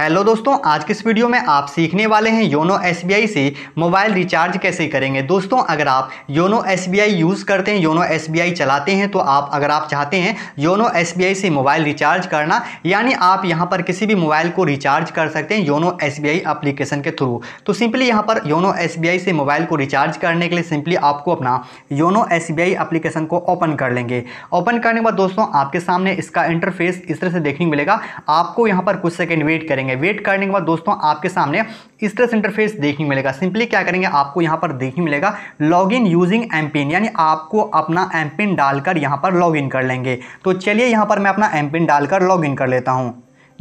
hello दोस्तों आज के इस वीडियो में आप सीखने वाले हैं योनो एस से मोबाइल रिचार्ज कैसे करेंगे दोस्तों अगर आप योनो एस यूज़ करते हैं योनो एस चलाते हैं तो आप अगर आप चाहते हैं योनो एस से मोबाइल रिचार्ज करना यानी आप यहां पर किसी भी मोबाइल को रिचार्ज कर सकते हैं योनो एस एप्लीकेशन के थ्रू तो सिंपली यहाँ पर योनो एस से मोबाइल को रिचार्ज करने के लिए सिंपली आपको अपना योनो एस एप्लीकेशन को ओपन कर लेंगे ओपन करने के बाद दोस्तों आपके सामने इसका इंटरफेस इस तरह से देखने को मिलेगा आपको यहाँ पर कुछ सेकेंड वेट करेंगे करेंगे वेट करने के बाद दोस्तों आपके सामने इस तरह से इंटरफेस देखने मिलेगा सिंपली क्या करेंगे आपको यहाँ पर देखने मिलेगा log in using M PIN यानी आपको अपना एम पिन डालकर यहाँ पर लॉग इन कर लेंगे तो चलिए यहाँ पर मैं अपना एम पिन डालकर लॉग इन कर लेता हूँ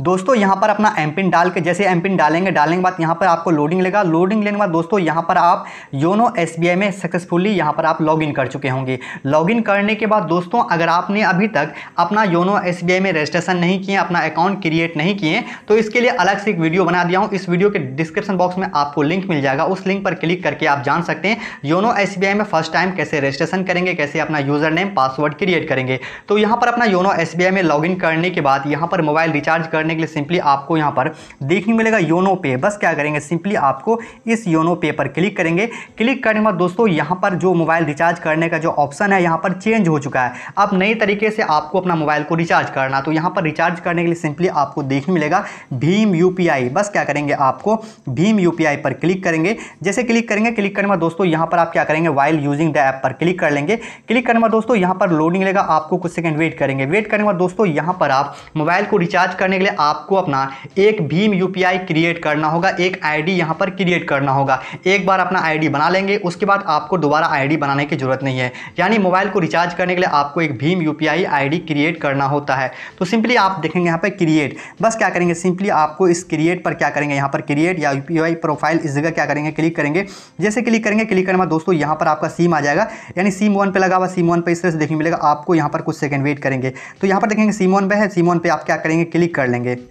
दोस्तों यहाँ पर अपना एम पिन डाल के जैसे एम पिन डालेंगे डालने के बाद यहाँ पर आपको लोडिंग लेगा लोडिंग लेने के बाद दोस्तों यहाँ पर आप योनो एस में सक्सेसफुली यहाँ पर आप लॉगिन कर चुके होंगे लॉगिन करने के बाद दोस्तों अगर आपने अभी तक अपना योनो एस में रजिस्ट्रेशन नहीं किए अपना अकाउंट क्रिएट नहीं किए तो इसके लिए अलग से एक वीडियो बना दिया हूँ इस वीडियो के डिस्क्रिप्शन बॉक्स में आपको लिंक मिल जाएगा उस लिंक पर क्लिक करके आप जान सकते हैं योनो एस में फर्स्ट टाइम कैसे रजिस्ट्रेशन करेंगे कैसे अपना यूज़र नेम पासवर्ड क्रिएट करेंगे तो यहाँ पर अपना योनो एस में लॉगिन करने के बाद यहाँ पर मोबाइल रिचार्ज करने करने के लिए सिंपली आपको यहाँ पर देखने मिलेगा योनो पे बस क्या करेंगे सिंपली आपको इस योनो पे पर क्लिक करेंगे क्लिक करने के बाद दोस्तों यहाँ पर जो मोबाइल रिचार्ज करने का जो ऑप्शन है यहाँ पर चेंज हो चुका है अब नए तरीके से आपको अपना मोबाइल को रिचार्ज करना तो यहाँ पर रिचार्ज करने के लिए सिंपली आपको देखने मिलेगा भीम यू बस क्या करेंगे आपको भीम यू पर क्लिक करेंगे जैसे क्लिक करेंगे क्लिक करने बाद दोस्तों यहाँ पर आप क्या करेंगे वाइल यूजिंग द ऐप पर क्लिक कर लेंगे क्लिक करने बाद दोस्तों यहाँ पर लोडिंग लेगा आपको कुछ सेकंड वेट करेंगे वेट करने बाद दोस्तों यहाँ पर आप मोबाइल को रिचार्ज करने के लिए आपको अपना एक भीम यूपीआई क्रिएट करना होगा एक आईडी यहां पर क्रिएट करना होगा एक बार अपना आईडी बना लेंगे उसके बाद आपको दोबारा आईडी बनाने की ज़रूरत नहीं है यानी मोबाइल को रिचार्ज करने के लिए आपको एक भीम यूपीआई आईडी क्रिएट करना होता है तो सिंपली आप देखेंगे यहाँ पर क्रिएट बस क्या करेंगे सिंपली आपको इस क्रिएट पर क्या करेंगे यहाँ पर क्रिएट या यू प्रोफाइल इस जगह क्या करेंगे क्लिक करेंगे जैसे क्लिक करेंगे क्लिक करने बाद दोस्तों यहाँ पर आपका सिम आ जाएगा यानी सिम वन पे लगा हुआ सिम वन पे इस तरह से देखने मिलेगा आपको यहाँ पर कुछ सेकंड वेट करेंगे तो यहाँ पर देखेंगे सिम वन पे है सिम वन पे आप क्या करेंगे क्लिक कर लेंगे げ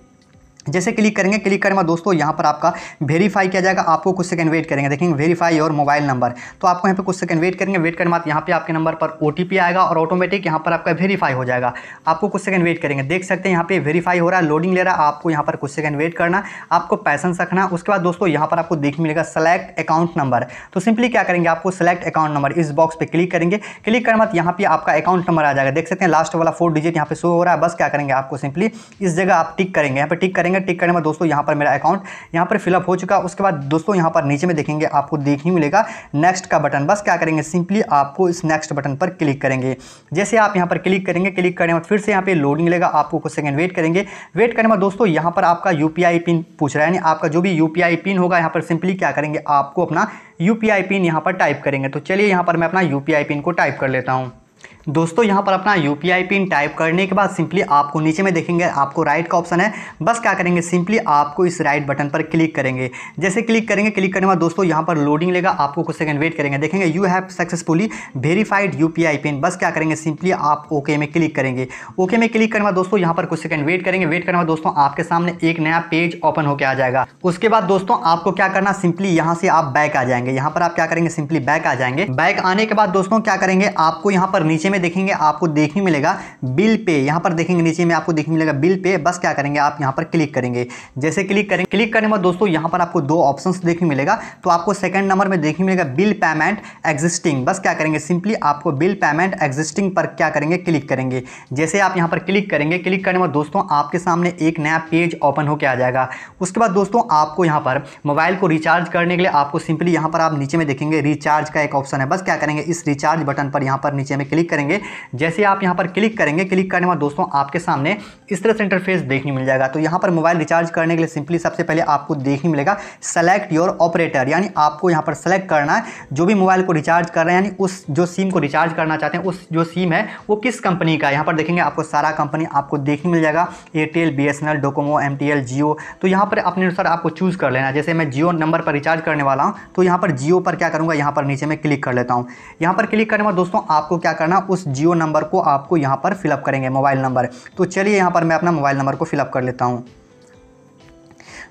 जैसे क्लिक करेंगे क्लिक करेंगे दोस्तों यहाँ पर आपका वेरीफाई किया जाएगा आपको कुछ सेकंड वेट करेंगे देखेंगे वेरीफाई योर मोबाइल नंबर तो आपको यहाँ पे कुछ सेकंड वेट करेंगे वेट करने बाद यहाँ पे आपके नंबर पर ओ आएगा और ऑटोमेटिक यहाँ पर आपका वेरीफाई हो जाएगा आपको कुछ सेकंड वेट करेंगे देख सकते हैं यहाँ पे वेरीफाई हो रहा है लोडिंग ले रहा है आपको यहाँ पर कुछ सेकंड वेट करना आपको पैसन रखना उसके बाद दोस्तों यहाँ पर आपको देख मिलेगा सेलेक्ट अकाउंट नंबर तो सिंपली क्या करेंगे आपको सेलेक्ट अकाउंट नंबर इस बॉक्स पर क्लिक करेंगे क्लिक करने बाद यहाँ पर आपका अकाउंट नंबर आ जाएगा देख सकते हैं लास्ट वाला फोर डिजिट यहाँ पे शो हो रहा है बस क्या करेंगे आपको सिंपली इस जगह आप टिक करेंगे यहाँ पर टिक करेंगे देखेंगे टिक करने में दोस्तों यहाँ पर मेरा अकाउंट यहाँ पर फिलअप हो चुका उसके बाद दोस्तों यहाँ पर नीचे में देखेंगे आपको देखने मिलेगा नेक्स्ट का बटन बस क्या करेंगे सिंपली आपको इस नेक्स्ट बटन पर क्लिक करेंगे जैसे आप यहाँ पर क्लिक करेंगे क्लिक करने में फिर से यहाँ पर लोडिंग मिलेगा आपको कुछ सेकेंड वेट करेंगे वेट करने में दोस्तों यहाँ पर आपका यू पिन पूछ रहा है यानी आपका जो भी यू पिन होगा यहाँ पर सिंपली क्या करेंगे आपको अपना यू पिन यहाँ पर टाइप करेंगे तो चलिए यहाँ पर मैं अपना यू पिन को टाइप कर लेता हूँ दोस्तों यहाँ पर अपना यू पिन टाइप करने के बाद सिंपली आपको नीचे में देखेंगे आपको राइट का ऑप्शन है बस क्या करेंगे सिंपली आपको इस राइट बटन पर क्लिक करेंगे जैसे क्लिक करेंगे क्लिक करने के बाद दोस्तों यहाँ पर लोडिंग लेगा आपको कुछ सेकंड वेट करेंगे देखेंगे you have successfully verified you pin बस क्या करेंगे सिंपली आप ओके में क्लिक करेंगे ओके में क्लिक करने बाद दोस्तों यहाँ पर कुछ सेकंड वेट करेंगे वेट करने बाद दोस्तों आपके सामने एक नया पेज ओपन होकर आ जाएगा उसके बाद दोस्तों आपको क्या करना सिंपली यहाँ से आप बैक आ जाएंगे यहाँ पर आप क्या करेंगे सिंपली बैक आ जाएंगे बैक आने के बाद दोस्तों क्या करेंगे आपको यहाँ पर नीचे में में देखेंगे आपको देखने मिलेगा बिल पे यहाँ पर देखेंगे नीचे में आपको देखने मिलेगा बिल पे बस क्या करेंगे आप यहाँ पर क्लिक करेंगे जैसे क्लिक करेंगे क्लिक करने में दोस्तों यहाँ पर आपको दो ऑप्शन देखने मिलेगा तो आपको सेकंड नंबर में देखने मिलेगा बिल पेमेंट एग्जिस्टिंग बस क्या करेंगे सिंपली आपको बिल पेमेंट एग्जिस्टिंग पर क्या करेंगे क्लिक करेंगे जैसे आप यहाँ पर क्लिक करेंगे क्लिक करने में दोस्तों आपके सामने एक नया पेज ओपन होकर आ जाएगा उसके बाद दोस्तों आपको यहाँ पर मोबाइल को रिचार्ज करने के लिए आपको सिंपली यहाँ पर आप नीचे में देखेंगे रिचार्ज का एक ऑप्शन है बस क्या करेंगे इस रिचार्ज बटन पर यहाँ पर नीचे में क्लिक करेंगे करेंगे जैसे आप यहाँ पर क्लिक करेंगे क्लिक करने के बाद दोस्तों आपके सामने इस तरह से इंटरफेस देखने मिल जाएगा तो यहाँ पर मोबाइल रिचार्ज करने के लिए सिंपली सबसे पहले आपको देखने मिलेगा सेलेक्ट योर ऑपरेटर यानी आपको यहाँ पर सेलेक्ट करना है जो भी मोबाइल को रिचार्ज कर रहे हैं यानी उस जो सिम को रिचार्ज करना चाहते हैं उस जो सिम है वो किस कंपनी का है यहाँ पर देखेंगे आपको सारा कंपनी आपको देखने मिल जाएगा Airtel B S N L Docomo M T L Jio तो यहाँ पर अपने अनुसार आपको चूज़ कर लेना जैसे मैं जियो नंबर पर रिचार्ज करने वाला हूँ तो यहाँ पर जियो पर क्या करूँगा यहाँ पर नीचे में क्लिक कर लेता हूँ यहाँ पर क्लिक करने के दोस्तों आपको क्या करना उस उस जियो नंबर को आपको यहाँ पर फिलअप करेंगे मोबाइल नंबर तो चलिए यहाँ पर मैं अपना मोबाइल नंबर को फिलअप कर लेता हूँ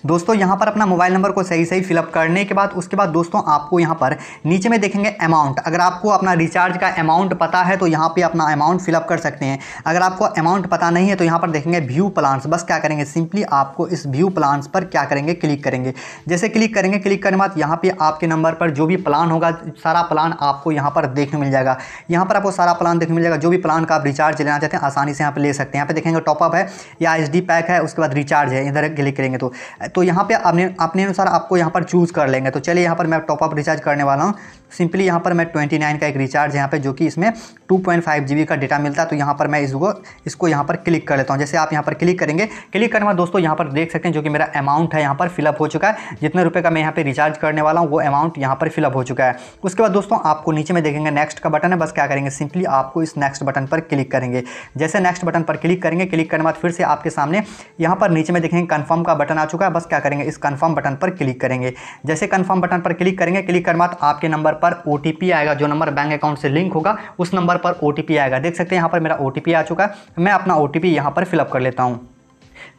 दोस्तों यहाँ पर अपना मोबाइल नंबर को सही सही फिलअप करने के बाद उसके बाद दोस्तों आपको यहाँ पर नीचे में देखेंगे अमाउंट अगर आपको अपना रिचार्ज का अमाउंट पता है तो यहाँ पर अपना अमाउंट फिलअप कर सकते हैं अगर आपको अमाउंट पता नहीं है तो यहाँ पर देखेंगे व्यू प्लान्स बस क्या करेंगे सिंपली आपको इस व्यू प्लान्स पर क्या करेंगे क्लिक करेंगे जैसे क्लिक करेंगे क्लिक करने के बाद यहाँ पर आपके नंबर पर जो भी प्लान होगा सारा प्लान आपको यहाँ पर देखने मिल जाएगा यहाँ पर आपको सारा प्लान देखने मिल जाएगा जो भी प्लान का आप रिचार्ज लेना चाहते हैं आसानी से यहाँ पर ले सकते हैं यहाँ पर देखेंगे टॉपअप है या एच पैक है उसके बाद रिचार्ज है इधर क्लिक करेंगे तो तो यहाँ पे अपने अपने अनुसार आपको यहाँ पर चूज़ कर लेंगे तो चलिए यहाँ पर मैं टॉपअप रिचार्ज करने वाला हूँ सिंपली यहाँ पर मैं ट्वेंटी नाइन का एक रिचार्ज यहाँ पे जो कि इसमें two point five G B का डेटा मिलता है तो यहाँ पर मैं इसको इसको यहाँ पर क्लिक कर लेता हूँ जैसे आप यहाँ पर क्लिक करेंगे क्लिक करने बाद दोस्तों यहाँ पर देख सकते हैं जो कि मेरा अमाउंट है यहाँ पर फिलअप हो चुका है जितने रुपये का मैं यहाँ पर रिचार्ज करने वाला हूँ वो अमाउंट यहाँ पर फिलअप हो चुका है उसके बाद दोस्तों आपको नीचे में देखेंगे नेक्स्ट का बटन है बस क्या करेंगे सिंपली आपको इस नेक्स्ट बटन पर क्लिक करेंगे जैसे नेक्स्ट बटन पर क्लिक करेंगे क्लिक करने बाद फिर से आपके सामने यहाँ पर नीचे में देखेंगे कन्फर्म का बटन आ चुका है बस क्या करेंगे इस कन्फर्म बटन पर क्लिक करेंगे जैसे कन्फर्म बटन पर क्लिक करेंगे क्लिक करने बाद आपके नंबर पर ओ आएगा जो नंबर बैंक अकाउंट से लिंक होगा उस नंबर पर ओ आएगा देख सकते हैं यहाँ पर मेरा ओ आ चुका है मैं अपना ओ टी पर फिलअप कर लेता हूँ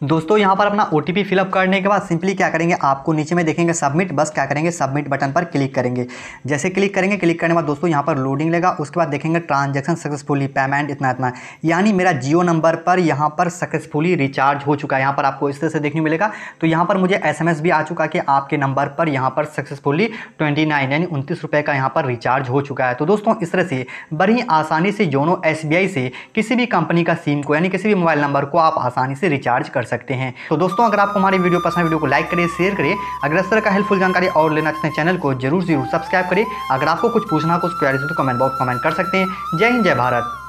दोस्तों यहाँ पर अपना ओ टी फिलअप करने के बाद सिंपली क्या करेंगे आपको नीचे में देखेंगे सबमिट बस क्या करेंगे सबमिट बटन पर क्लिक करेंगे जैसे क्लिक करेंगे क्लिक करने के बाद दोस्तों यहाँ पर लोडिंग लेगा उसके बाद देखेंगे ट्रांजेक्शन सक्सेसफुली पेमेंट इतना इतना यानी मेरा जियो नंबर पर यहाँ पर सक्सेसफुली रिचार्ज हो चुका है यहाँ पर आपको इस तरह से देखने मिलेगा तो यहाँ पर मुझे एस भी आ चुका कि आपके नंबर पर यहाँ पर सक्सेसफुली ट्वेंटी नाइन यानी उनतीस रुपये का यहाँ पर रिचार्ज हो चुका है तो दोस्तों इस तरह से बड़ी आसानी से योनो एस से किसी भी कंपनी का सिम को यानी किसी भी मोबाइल नंबर को आप आसानी से रिचार्ज कर कर सकते हैं तो दोस्तों अगर आपको हमारी वीडियो पसंद वीडियो को लाइक करें शेयर करें अगर इस तरह का हेल्पफुल जानकारी और लेना चाहते हैं चैनल को जरूर जरूर सब्सक्राइब करें अगर आपको कुछ पूछना कुछ क्वेरीज तो कमेंट बॉक्स कमेंट कर सकते हैं जय हिंद जय भारत